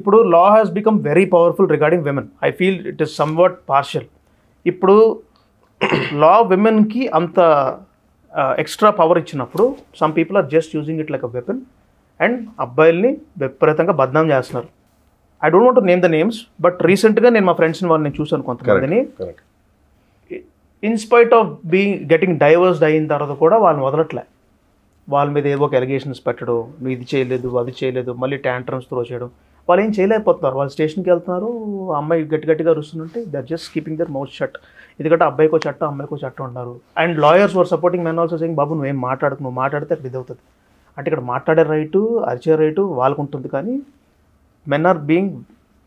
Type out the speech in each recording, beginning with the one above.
ఇప్పుడు law has become very powerful regarding women I feel it is what partial ఇప్పుడు law విమెన్కి అంత extra power ఇచ్చినప్పుడు some people are just using it like a weapon and అబ్బాయిల్ని విపరీతంగా బద్నాం చేస్తున్నారు I don't want name the names but రీసెంట్గా నేను మా ఫ్రెండ్స్ని వాళ్ళని నేను చూశాను కొంతమందిని in spite of being getting divorced అయిన తర్వాత కూడా వాళ్ళని వదలట్లే వాళ్ళ మీద ఏదో ఒక ఎలిగేషన్స్ పెట్టడం నువ్వు ఇది చేయలేదు అది చేయలేదు మళ్ళీ ట్యాంట్రమ్స్ త్రో చేయడం వాళ్ళు ఏం చేయలేకపోతున్నారు వాళ్ళు స్టేషన్కి వెళ్తున్నారు అమ్మాయి గట్టి గట్టిగా రుస్తుంటే their just keeping their mouth shut ఎందుకంటే అబ్బాయికో చట్టం అమ్మాయికో చట్టం ఉన్నారు and lawyers were supporting men also saying బాబు నువ్వేం మాట్లాడకు నువ్వు మాట్లాడితే అక్కడ ఇది అవుతుంది అంటే ఇక్కడ మాట్లాడే రైటు అరిచే రైటు వాళ్ళకు ఉంటుంది కానీ men are being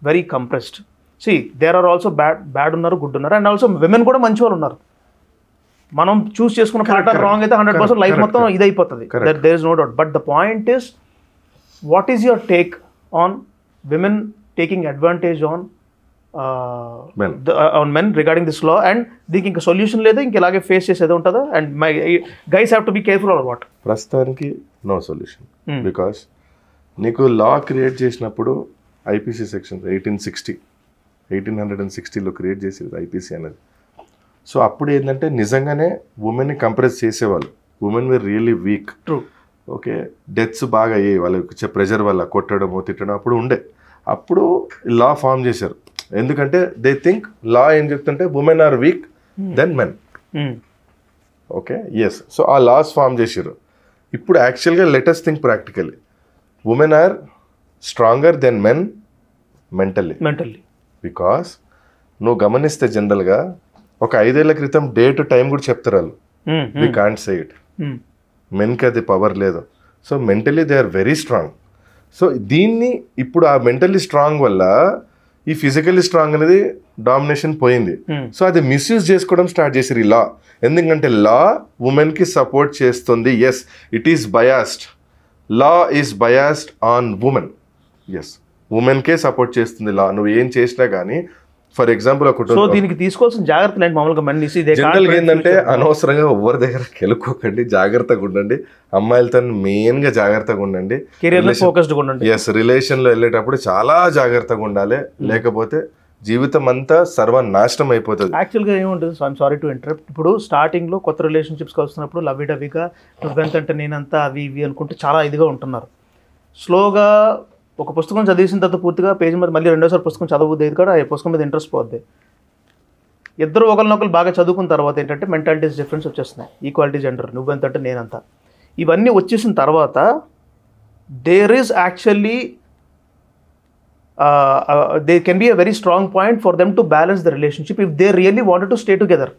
very compressed see there are also bad bad ఉన్నారు గుడ్ ఉన్నారు అండ్ ఆల్సో విమెన్ కూడా మంచి వాళ్ళు ఉన్నారు మనం చూస్ చేసుకున్న కరెక్ట్ రాంగ్ అయితే హండ్రెడ్ పర్సెంట్ లైఫ్ మొత్తం ఇదైపోతుంది there there is no doubt but the point is what is your take on women taking advantage on on men regarding this law and దీనికి ఇంకా సొల్యూషన్ లేదు ఇంక ఇలాగే face చేసేది ఉంటుందా and my guys have to be careful or what ప్రస్తుతానికి no solution because నీకు law create చేసినప్పుడు IPC section eighteen sixty eighteen hundred and సిక్స్టీలో క్రియేట్ చేసేది ఐపీసీ అనేది సో అప్పుడు ఏంటంటే నిజంగానే ఉమెన్ని కంప్రెస్ చేసేవాళ్ళు women were really weak true okay deaths బాగా అయ్యాయి వాళ్ళకి వచ్చే ప్రెషర్ వల్ల కొట్టడము తిట్టడం అప్పుడు ఉండే అప్పుడు లా ఫామ్ చేశారు ఎందుకంటే దే థింక్ లా ఏం చెప్తుంటే women are weak then men okay yes so ఆ లాస్ ఫామ్ చేసారు ఇప్పుడు యాక్చువల్గా latest think practically women are stronger then men mentally mentally because నువ్వు గమనిస్తే జనరల్గా ఒక ఐదేళ్ల క్రితం డే టు టైం కూడా చెప్తారు వాళ్ళు వీ కాంట్ సే ఇట్ మెన్కి అది పవర్ లేదు so mentally they are very strong so దీన్ని ఇప్పుడు ఆ మెంటలీ స్ట్రాంగ్ వల్ల ఈ ఫిజికలీ స్ట్రాంగ్ అనేది డామినేషన్ పోయింది సో hmm. అది మిస్యూజ్ చేసుకోవడం స్టార్ట్ చేసారు ఈ లా ఎందుకంటే లా ఉమెన్కి సపోర్ట్ చేస్తుంది yes it is biased law is biased on women yes ఉమెన్కే సపోర్ట్ చేస్తుంది లా నువ్వు ఏం చేసినా కానీ ఫర్ ఎగ్జాంపుల్ ఒక సో దీనికి తీసుకోవాల్సిన జాగ్రత్తలు అండి మామూలుగా మన జనరల్గా ఏంటంటే అనవసరంగా ఎవరి దగ్గర కెలుకోకండి జాగ్రత్తగా ఉండండి అమ్మాయిలతో మెయిన్గా జాగ్రత్తగా ఉండండి ఫోకస్డ్గా ఉండండి ఎస్ రిలేషన్లో వెళ్ళేటప్పుడు చాలా జాగ్రత్తగా ఉండాలి hmm. లేకపోతే జీవితం అంతా సర్వనాశనం అయిపోతుంది యాక్చువల్గా ఏముంటుంది so I'm sorry to interrupt ఇప్పుడు స్టార్టింగ్లో కొత్త రిలేషన్షిప్స్కి వస్తున్నప్పుడు లవ్వి అంటే నేను నేనంతా అవి ఇవి అనుకుంటే చాలా ఇదిగా ఉంటున్నారు స్లోగా ఒక పుస్తకం చదివేసిన తర్వాత పూర్తిగా పేజీ మీద మళ్ళీ రెండోసారి పుస్తకం చదవద్దు ఇది కూడా ఆ పుస్తకం మీద ఇంట్రెస్ట్ పోద్ది ఇద్దరు ఒకరినొకరు బాగా చదువుకున్న తర్వాత ఏంటంటే మెంటాలిటీస్ డిఫరెన్స్ వచ్చేస్తున్నాయి ఈక్వాలిటీ జెండర్ నువ్వెంతంటే నేనంత ఇవన్నీ వచ్చేసిన తర్వాత there is actually they can be a very strong point for them to balance the relationship if they really want to stay together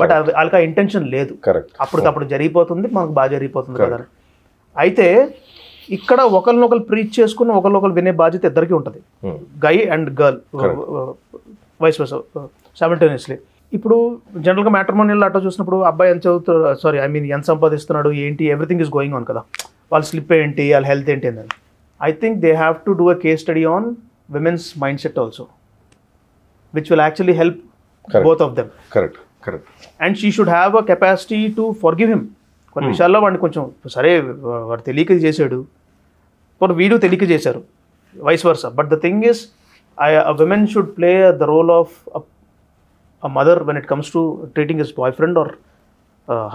but వాళ్ళకి ఆ ఇంటెన్షన్ లేదు కరెక్ట్ అప్పుడు జరిగిపోతుంది మనకు బాగా జరిగిపోతుంది కదా అయితే ఇక్కడ ఒకరినొకరు ప్రీచ్ చేసుకుని ఒకరినొకరు వినే బాధ్యత ఇద్దరికీ ఉంటుంది guy and girl vice versa simultaneously ఇప్పుడు జనరల్గా మ్యాట్రిమోనియల్ అట్లా చూసినప్పుడు అబ్బాయి ఎంత చదువుతాడు సారీ ఐ మీన్ ఎంత సంపాదిస్తున్నాడు ఏంటి ఎవ్రీథింగ్ ఈస్ గోయింగ్ ఆన్ కదా వాళ్ళ స్లిప్ ఏంటి వాళ్ళ హెల్త్ ఏంటి అని I think they have to do a case study on women's mind set also which will actually help both of them correct correct and she should have a capacity to forgive him కొన్ని hmm. విషయాల్లో వాడిని కొంచెం సరే వాడు తెలియక చేశాడు ఇప్పుడు video తెలియక చేశారు vice versa but the thing is I women should play the role of a mother when it comes to treating is boyfriend or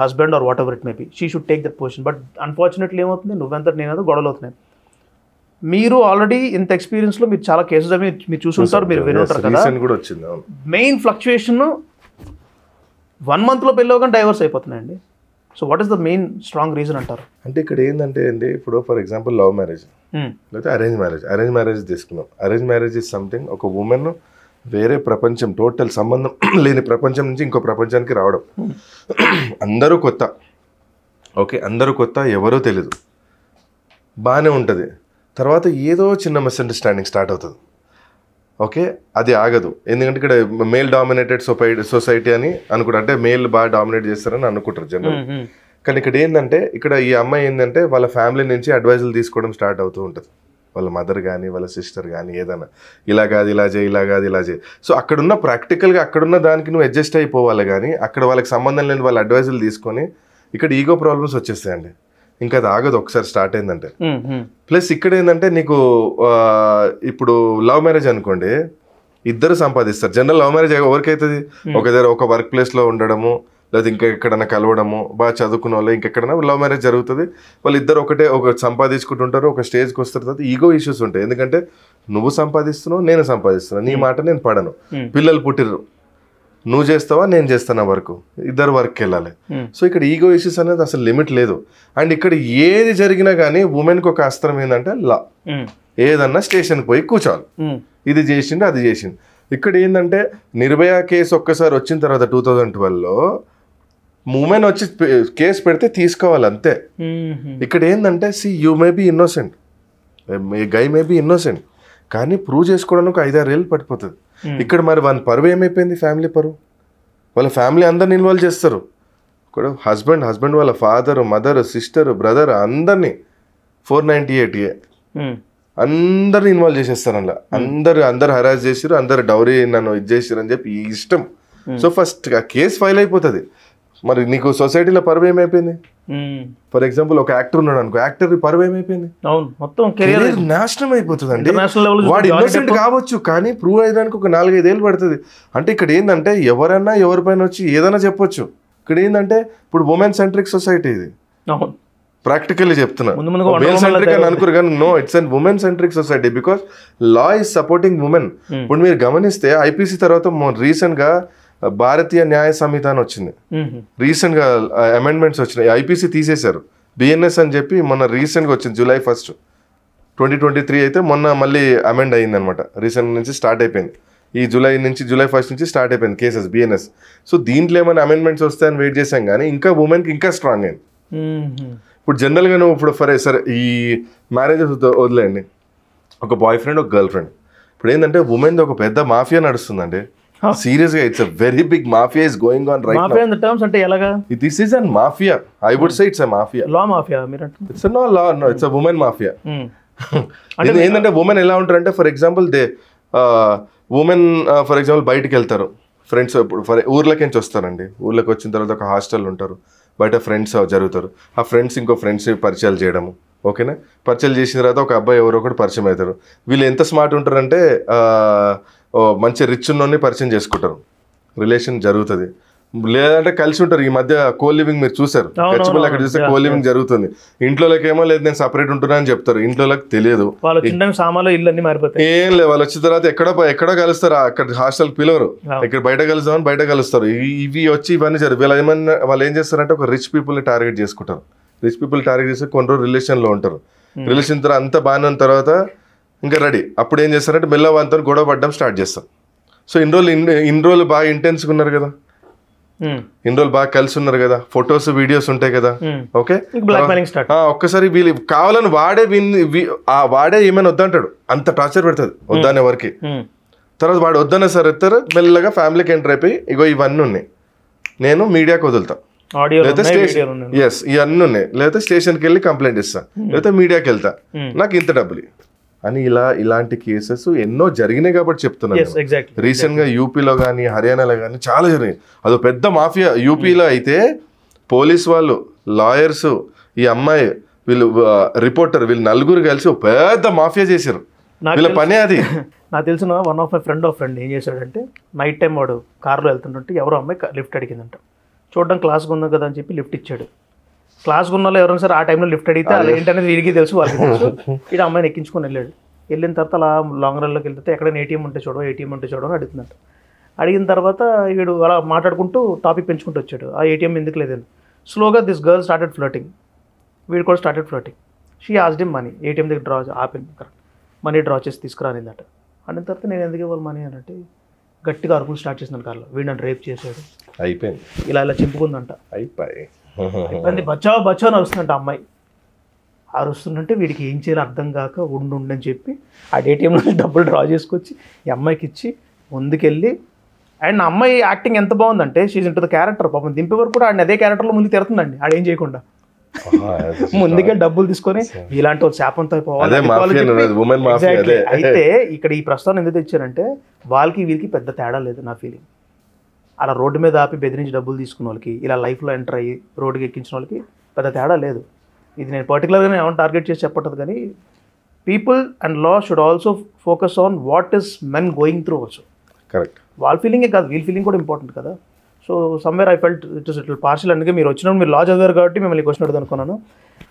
husband or whatever it may be she should take that position but unfortunately ఏమవుతుంది నువ్వెంత నేనంత గొడవలు అవుతున్నాయి మీరు already ఇంత ఎక్స్పీరియన్స్లో మీరు చాలా cases అవి మీరు చూసుకుంటారు మీరు వినుంటారు కదా మెయిన్ ఫ్లక్చుయేషన్ వన్ మంత్లో పెళ్ళి డైవర్స్ అయిపోతున్నాయండి so what is the main strong reason అంటారు అంటే ఇక్కడ ఏంటంటే అండి ఇప్పుడు ఫర్ ఎగ్జాంపుల్ లవ్ మ్యారేజ్ లేకపోతే అరేంజ్ మ్యారేజ్ అరేంజ్ మ్యారేజ్ తీసుకున్నాం అరేంజ్ మ్యారేజ్ ఇస్ సంథింగ్ ఒక ఉమెన్ వేరే ప్రపంచం టోటల్ సంబంధం లేని ప్రపంచం నుంచి ఇంకో ప్రపంచానికి రావడం hmm. అందరూ కొత్త ఓకే అందరూ కొత్త ఎవరో తెలియదు బాగానే ఉంటుంది తర్వాత ఏదో చిన్న మిస్అండర్స్టాండింగ్ స్టార్ట్ అవుతుంది ఓకే అది ఆగదు ఎందుకంటే ఇక్కడ మేల్ డామినేటెడ్ సొసైటీ అని అనుకుంటారు అంటే మేల్ బాగా డామినేట్ చేస్తారని అనుకుంటారు జనరల్ కానీ ఇక్కడ ఏంటంటే ఇక్కడ ఈ అమ్మాయి ఏంటంటే వాళ్ళ ఫ్యామిలీ నుంచి అడ్వైజులు తీసుకోవడం స్టార్ట్ అవుతూ ఉంటుంది వాళ్ళ మదర్ కానీ వాళ్ళ సిస్టర్ కానీ ఏదైనా ఇలా కాదు ఇలా చేయి ఇలా కాదు ఇలా చేయి సో అక్కడున్న ప్రాక్టికల్గా అక్కడున్న దానికి నువ్వు అడ్జస్ట్ అయిపోవాలి కానీ అక్కడ వాళ్ళకి సంబంధం లేని వాళ్ళ అడ్వైజులు తీసుకొని ఇక్కడ ఈగో ప్రాబ్లమ్స్ వచ్చేస్తాయండి ఇంకా అది ఆగదు ఒకసారి స్టార్ట్ అయిందంటే ప్లస్ ఇక్కడ ఏంటంటే నీకు ఇప్పుడు లవ్ మ్యారేజ్ అనుకోండి ఇద్దరు సంపాదిస్తారు జనరల్ లవ్ మ్యారేజ్ అవుతుంది ఒక దగ్గర ఒక వర్క్ ప్లేస్లో ఉండడము లేదా ఇంకా ఎక్కడైనా కలవడము బాగా చదువుకున్న వాళ్ళు ఇంకెక్కడైనా లవ్ మ్యారేజ్ జరుగుతుంది వాళ్ళు ఇద్దరు ఒకటే ఒక సంపాదించుకుంటుంటారు ఒక స్టేజ్కి వస్తారు తర్వాత ఈగో ఇష్యూస్ ఉంటాయి ఎందుకంటే నువ్వు సంపాదిస్తున్నావు నేను సంపాదిస్తున్నాను నీ మాట నేను పడను పిల్లలు పుట్టిర్రు నువ్వు చేస్తావా నేను చేస్తాను వర్క్ ఇద్దరు వర్క్కి వెళ్ళాలి hmm. సో ఇక్కడ ఈగో ఇష్యూస్ అనేది అసలు లిమిట్ లేదు అండ్ ఇక్కడ ఏది జరిగినా కానీ ఉమెన్కి ఒక అస్త్రం ఏంటంటే లా hmm. ఏదన్నా స్టేషన్కి పోయి కూర్చోవాలి hmm. ఇది చేసిండు అది చేసిండు ఇక్కడ ఏంటంటే నిర్భయ కేసు ఒక్కసారి వచ్చిన తర్వాత టూ థౌజండ్ ట్వెల్వ్లో ఉమెన్ వచ్చి కేసు పెడితే తీసుకోవాలి అంతే ఇక్కడ ఏంటంటే see you may be innocent guy may be innocent కానీ ప్రూవ్ చేసుకోవడానికి ఒక ఐదారు ఏళ్ళు పడిపోతుంది Hmm. ఇక్కడ మరి వాళ్ళ పరువు ఏమైపోయింది ఫ్యామిలీ పరువు వాళ్ళ ఫ్యామిలీ అందరిని ఇన్వాల్వ్ చేస్తారు ఇక్కడ హస్బెండ్ హస్బెండ్ వాళ్ళ ఫాదరు మదరు సిస్టరు బ్రదర్ అందరినీ four ninety eight A hmm. అందరిని ఇన్వాల్వ్ చేసేస్తారు అలా hmm. అందరు అందరు హరాజ్ చేసారు అందరు డౌరీ నన్ను ఇది చేసారు అని చెప్పి ఇష్టం సో ఫస్ట్ ఆ కేసు ఫైల్ అయిపోతుంది మరి నీకు సొసైటీలో పరువు ఏమైపోయింది ఫర్ ఎగ్జాంపుల్ ఒక యాక్టర్ ఉన్నాడు అనుకో యాక్టర్ పరువు ఏమైపోయింది అవును మొత్తం కెరీర్ నాశనం అయిపోతుంది అండి వాడు ఇన్నోసెంట్ కావచ్చు కానీ ప్రూవ్ అయ్యడానికి ఒక నాలుగైదేళ్ళు పడుతుంది అంటే ఇక్కడ ఏంటంటే ఎవరన్నా ఎవరిపైన వచ్చి ఏదైనా చెప్పొచ్చు ఇక్కడ ఏంటంటే ఇప్పుడు ఉమెన్ సెంట్రిక్ సొసైటీ ఇది ప్రాక్టికల్లీ చెప్తున్నా కానీ no it's and women centric society because law is supporting women ఇప్పుడు మీరు గమనిస్తే ఐపీసీ తర్వాత రీసెంట్ గా భారతీయ న్యాయ సంహిత అని వచ్చింది రీసెంట్గా అమెండ్మెంట్స్ వచ్చినాయి ఐపీసీ తీసేశారు బిఎన్ఎస్ అని చెప్పి మొన్న రీసెంట్గా వచ్చింది July first twenty twenty three అయితే మొన్న మళ్ళీ అమెండ్ అయింది అనమాట రీసెంట్ నుంచి స్టార్ట్ అయిపోయింది ఈ జూలై నుంచి జూలై ఫస్ట్ నుంచి స్టార్ట్ అయిపోయింది కేసెస్ బిఎన్ఎస్ సో దీంట్లో ఏమైనా అమెండ్మెంట్స్ వస్తాయని వెయిట్ చేశాం కానీ ఇంకా ఉమెన్కి ఇంకా స్ట్రాంగ్ అయింది ఇప్పుడు జనరల్గా నువ్వు ఇప్పుడు ఫర్ సరే ఈ మ్యారేజెస్ వదిలేయండి ఒక బాయ్ ఫ్రెండ్ ఒక గర్ల్ ఫ్రెండ్ ఇప్పుడు ఏంటంటే ఉమెన్ది ఒక పెద్ద మాఫియా నడుస్తుందండి సీరియస్ గా it's very big mafia is going on right mafia in terms అంటే ఎలాగా this is an mafia I would say it's a mafia law mafia మీరు it's no law no it's a women mafia ఏంటంటే women ఎలా ఉంటారంటే for example they women for example బయటికి వెళ్తారు friends ఇప్పుడు for ఊర్లోకి నుంచి వస్తారండి ఊర్లోకి వచ్చిన తర్వాత ఒక హాస్టల్ ఉంటారు బయట ఫ్రెండ్స్ జరుగుతారు ఆ ఫ్రెండ్స్ ఇంకో ఫ్రెండ్స్ పరిచయాలు చేయడము ఓకేనా పరిచయాలు చేసిన తర్వాత ఒక అబ్బాయి ఎవరో ఒకటి పరిచయం అవుతారు వీళ్ళు ఎంత స్మార్ట్ ఉంటారంటే uh, మంచి రిచ్ ఉన్నోని పరిచయం చేసుకుంటారు రిలేషన్ జరుగుతుంది లేదంటే కలిసి ఉంటారు ఈ మధ్య కో లివింగ్ మీరు చూసారు అక్కడ చూస్తే కో లివింగ్ జరుగుతుంది ఇంట్లోకి ఏమో లేదు నేను సపరేట్ ఉంటున్నా అని చెప్తారు ఇంట్లోకి తెలియదు ఏం లేదు వాళ్ళు వచ్చిన తర్వాత ఎక్కడ ఎక్కడ కలుస్తారు అక్కడ హాస్టల్ పిలవరు ఇక్కడ బయట కలుస్తామని బయట కలుస్తారు ఇవి వచ్చి ఇవన్నీ జరుగు వీళ్ళు ఏమన్నా వాళ్ళు ఏం చేస్తారంటే ఒక రిచ్ పీపుల్ ని టార్గెట్ చేసుకుంటారు రిచ్ పీపుల్ టార్గెట్ చేసి కొన్ని రోజులు రిలేషన్ లో ఉంటారు రిలేషన్ hmm. తర్వాత అంత బాగానే తర్వాత ఇంకా రెడీ అప్పుడు ఏం చేస్తారంటే మెల్ల వాళ్ళతో గొడవ పడడం స్టార్ట్ చేస్తాం సో ఇన్ని రోజులు ఇన్ని రోజులు బాగా ఇంటెన్స్గా ఉన్నారు కదా hmm. ఇన్ని రోజులు బాగా కలిసి ఉన్నారు కదా ఫొటోస్ వీడియోస్ ఉంటాయి కదా ఓకే hmm. ఒక్కసారి వీళ్ళు కావాలని వాడే వీన్ని వాడే ఏమైనా వద్దంటాడు అంత టార్చర్ పెడుతుంది hmm. వద్దానే వరకు తర్వాత వాడు వద్దనే సార్ ఎత్తారు మెల్లగా ఫ్యామిలీకి ఎంటర్ అయిపోయి ఇగో ఇవన్నీ ఉన్నాయి నేను మీడియాకి వదులుతా లేదా ఎస్ ఇవన్నీ ఉన్నాయి లేకపోతే స్టేషన్కి వెళ్ళి కంప్లైంట్ ఇస్తా లేకపోతే మీడియాకి వెళ్తా నాకు ఇంత డబ్బులు అని ఇలా ఇలాంటి కేసెస్ ఎన్నో జరిగినాయి కాబట్టి చెప్తున్నాను రీసెంట్ గా యూపీలో కానీ హర్యానాలో కానీ చాలా జరిగినాయి అదో పెద్ద మాఫియా యూపీలో hmm. అయితే పోలీస్ వాళ్ళు లాయర్స్ ఈ అమ్మాయి వీళ్ళు రిపోర్టర్ వీళ్ళు నలుగురు కలిసి పెద్ద మాఫియా చేశారు వీళ్ళ పని అది నాకు తెలిసిన one of my friend of friend ఏం చేశాడంటే నైట్ టైం వాడు కార్లో వెళ్తుంటే ఎవరో అమ్మాయి లిఫ్ట్ అడిగిందంట చూడడం క్లాస్గా ఉంది కదా అని చెప్పి లిఫ్ట్ ఇచ్చాడు క్లాస్ ఉన్న వాళ్ళు ఎవరైనా సరే ఆ టైంలో లిఫ్ట్ అడిగితే అలా ఏంటనేది వీరికి తెలుసు వాళ్ళకి తెలుసు ఇక్కడ అమ్మాయిని ఎక్కించుకొని వెళ్ళాడు వెళ్ళిన తర్వాత అలా లాంగ్ రన్లోకి వెళ్తే ఎక్కడైనా ఏటీఎం ఉంటే చూడవు ఏటీఎం ఉంటే చూడవు అని అడుగుతున్నాడు అడిగిన తర్వాత వీడు అలా మాట్లాడుకుంటూ టాపిక్ పెంచుకుంటూ వచ్చాడు ఆ ఏటీఎం ఎందుకు లేదని స్లోగా దిస్ గర్ల్ స్టార్టెడ్ ఫ్లోటింగ్ వీడు కూడా స్టార్టెడ్ ఫ్లోటింగ్ షీ ఆస్ డిమ్ మనీ ఏటీఎం దగ్గర డ్రా ఆపింది కరెక్ట్ మనీ డ్రా చేసి తీసుకురానిందట అన్న తర్వాత నేను ఎందుకు ఇవ్వాలి మనీ అని అంటే గట్టిగా అరుపులు స్టార్ట్ చేసినాను కార్లో వీడు నన్ను రేప్ చేశాడు అయిపోయింది ఇలా ఇలా చింపుకుందంట అయిపోయి ఇబ్బంది బచావ్ బచావ్ అని అరుస్తుందంట అమ్మాయి అరుస్తుందంటే వీడికి ఏం చేయాలో అర్థం కాక అని చెప్పి ఆ ఏటీఎం నుంచి డబ్బులు డ్రా చేసుకొచ్చి ఈ అమ్మాయికి ఇచ్చి ముందుకెళ్ళి అండ్ అమ్మాయి యాక్టింగ్ ఎంత బాగుందంటే షీజ్ ఇంటూ ద క్యారెక్టర్ పాపం దింపే వరకు కూడా ఆయన అదే క్యారెక్టర్లో ముందు తిరుతుందండి ఆడేం చేయకుండా ముందుకే డబ్బులు తీసుకొని ఇలాంటి వాళ్ళు శాపంతో అయితే ఇక్కడ ఈ ప్రస్తావన ఎందుకు తెచ్చారంటే వాళ్ళకి వీరికి పెద్ద తేడా లేదు నా ఫీలింగ్ అలా రోడ్డు మీద ఆపి బెదిరించి డబ్బులు తీసుకున్న వాళ్ళకి ఇలా లైఫ్లో ఎంటర్ అయ్యి రోడ్డుకి ఎక్కించిన వాళ్ళకి పెద్ద తేడా లేదు ఇది నేను పర్టికులర్గా నేను ఏమైనా టార్గెట్ చేసి చెప్పట్లేదు కానీ people and law should also focus on what is men going through also correct వాళ్ళ ఫీలింగే కాదు వీళ్ళ ఫీలింగ్ కూడా ఇంపార్టెంట్ కదా so somewhere I felt it is it partial అందుకే మీరు వచ్చినప్పుడు మీరు లా చదివారు కాబట్టి మిమ్మల్ని క్వశ్చన్ అడుగుతాను అనుకున్నాను